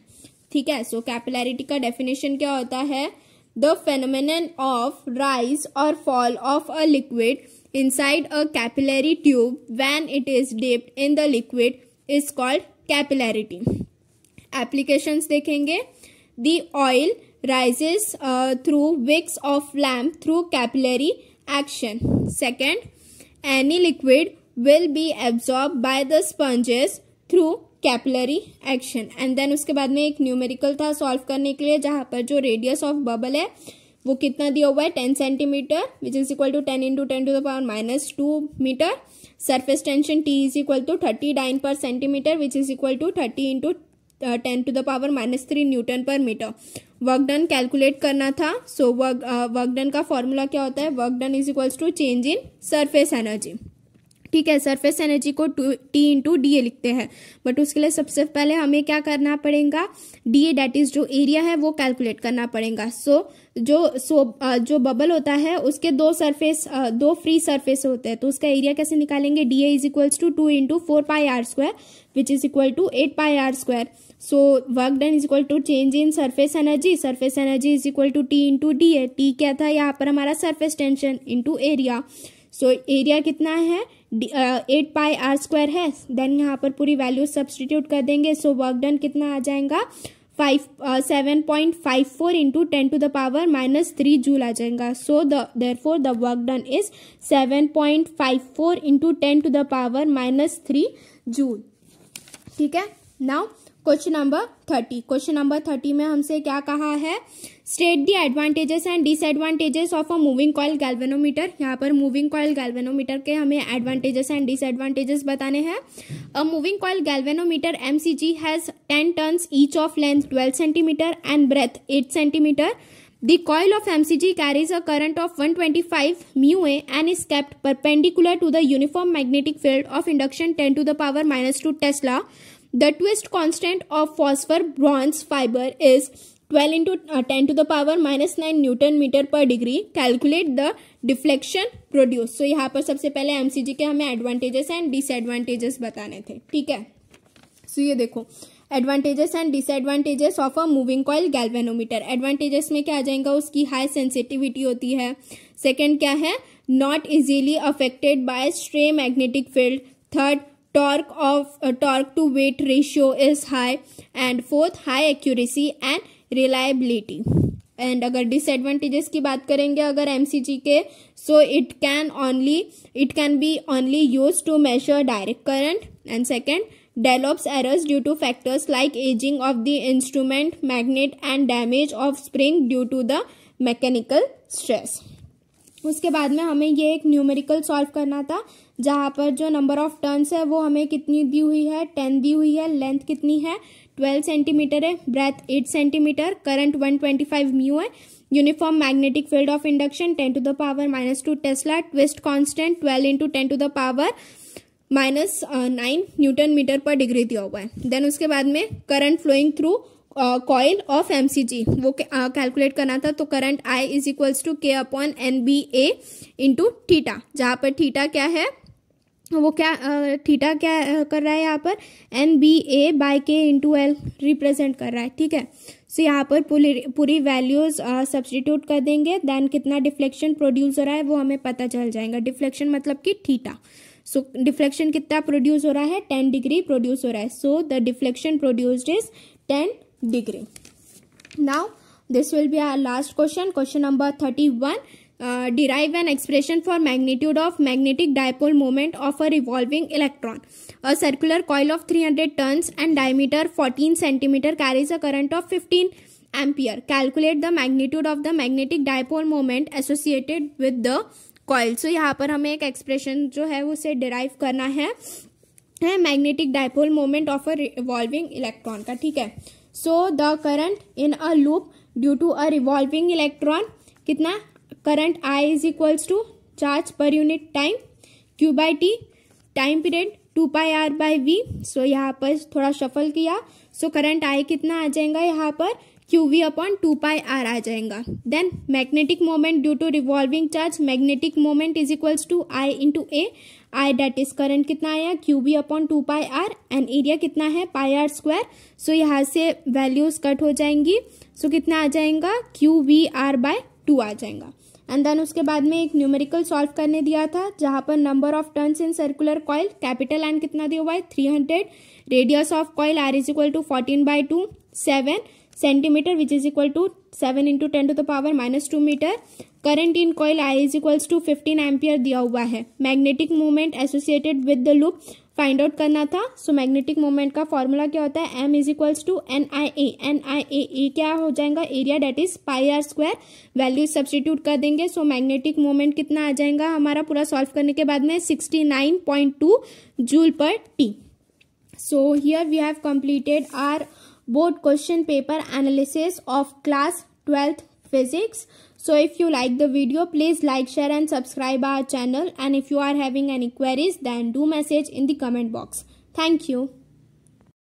ठीक है सो so, कैपिलैरिटी का डेफिनेशन क्या होता है द फेनोमिन ऑफ राइज और fall of a liquid inside a capillary tube when it is dipped in the liquid is called capillarity application देखेंगे the oil rises through wicks of lamp through capillary action. Second, any liquid will be absorbed by the sponges through capillary action and then उसके बाद में एक numerical था solve करने के लिए जहां पर जो रेडियस ऑफ बबल है वो कितना दिया हुआ है ten centimeter which is equal to ten into ten to the power minus two meter surface tension T is equal to thirty nine per centimeter which is equal to thirty into ten to the power minus three newton per meter work done calculate करना था so work work done का formula क्या होता है work done is equals to change in surface energy ठीक है surface energy को T into D A लिखते हैं बट उसके लिए सबसे पहले हमें क्या करना पड़ेगा डी ए डैट इज जो एरिया है वो कैलकुलेट करना पड़ेगा सो so, जो सो so, जो बबल होता है उसके दो सरफेस दो फ्री सरफेस होते हैं तो उसका एरिया कैसे निकालेंगे D A is equals to two into four pi r square which is equal to eight pi r square so work done is equal to change in surface energy surface energy is equal to T into D A T क्या था यहाँ पर हमारा surface tension into area so area कितना है eight pi r square है then यहाँ पर पूरी वैल्यू सब्सटीट्यूट कर देंगे सो वर्क डन कितना आ जाएगा five seven point five four into ten to the power minus three joule आ जाएगा so therefore the work done is seven point five four into ten to the power minus three joule ठीक है now question number thirty question number thirty में हमसे क्या कहा है state the advantages and disadvantages of a moving coil galvanometer यहाँ पर moving coil galvanometer के हमें एडवांटेजेस एंड डिसएडवांटेजेस बताने हैं a moving coil galvanometer M C G has ten turns each of length twelve centimeter and breadth eight centimeter The coil of MCG carries a current of 125 mu A and is kept perpendicular to the uniform magnetic field of induction 10 to the power minus 2 Tesla The twist constant of phosphor bronze fiber is 12 into uh, 10 to the power minus nine newton meter per degree calculate the deflection produce so यहाँ पर सबसे पहले MCG के हमें advantages and disadvantages बताने थे ठीक है सो so, ये देखो advantages and disadvantages of a moving coil galvanometer advantages में क्या आ जाएगा उसकी हाई सेंसिटिविटी होती है सेकेंड क्या है not easily affected by stray magnetic field third torque of torque to weight ratio is high and fourth high accuracy and reliability and अगर डिसएडवांटेजेस की बात करेंगे अगर एम सी जी के so it can only it can be only use to measure direct current and second develops errors due to factors like ageing of the instrument magnet and damage of spring due to the mechanical stress उसके बाद में हमें ये एक numerical solve करना था जहाँ पर जो नंबर ऑफ टर्न्स है वो हमें कितनी दी हुई है टेन दी हुई है लेंथ कितनी है ट्वेल्व सेंटीमीटर है breadth eight centimeter current one twenty five mu है uniform magnetic field of induction ten to the power minus two tesla twist constant twelve into ten to the power minus nine newton meter per degree दिया हुआ है then उसके बाद में current flowing through coil of M C G वो calculate uh, करना था तो current I is equals to K upon N B A into theta जहाँ पर थीटा क्या है तो वो क्या थीटा क्या कर रहा है यहाँ पर N B A by K into L represent कर रहा है ठीक है सो so, यहाँ पर पूरी पूरी वैल्यूज सब्सटीट्यूट कर देंगे देन कितना डिफ्लेक्शन प्रोड्यूस हो रहा है वो हमें पता चल जाएगा डिफ्लेक्शन मतलब कि थीटा सो so, डिफ्लेक्शन कितना प्रोड्यूस हो रहा है टेन डिग्री प्रोड्यूस हो रहा है so the deflection produced is ten degree now this will be our last question question number thirty one derive an expression for magnitude of magnetic dipole moment of a revolving electron. A circular coil of 300 turns and diameter 14 centimeter carries a current of 15 ampere. Calculate the magnitude of the magnetic dipole moment associated with the coil. So यहाँ पर हमें एक expression जो है उसे derive करना है है magnetic dipole moment of a revolving electron का ठीक है so the current in a loop due to a revolving electron कितना current I is equals to charge per unit time Q by T time period two pi r by v so यहाँ पर थोड़ा shuffle किया so current I कितना आ जाएगा यहाँ पर Q V upon two pi r आ जाएगा then magnetic moment due to revolving charge magnetic moment is equals to I into A I that is current कितना आया Q V upon two pi r and area कितना है पाई r square सो यहाँ से values cut हो जाएंगी so so, कितना आ जाएगा Q V r by two आ जाएगा एंड देन उसके बाद में एक न्यूमेरिकल सॉल्व करने दिया था जहां पर number of turns in circular coil capital and कितना दिया हुआ है three hundred radius of coil r is equal to fourteen by two seven centimeter which is equal to seven into ten to the power minus two meter current in coil I is equals to fifteen ampere दिया हुआ है magnetic movement associated with the loop find out करना था so magnetic moment का formula क्या होता है M is equals to N I A N I A A क्या हो जाएगा area that is pi r square value substitute कर देंगे सो मैग्नेटिक मोमेंट कितना आ जाएगा हमारा पूरा सॉल्व करने के बाद में sixty nine point two joule per T so here we have completed our board question paper analysis of class twelfth physics So if you like the video, please like, share and subscribe our channel. And if you are having any queries, then do message in the comment box. Thank you.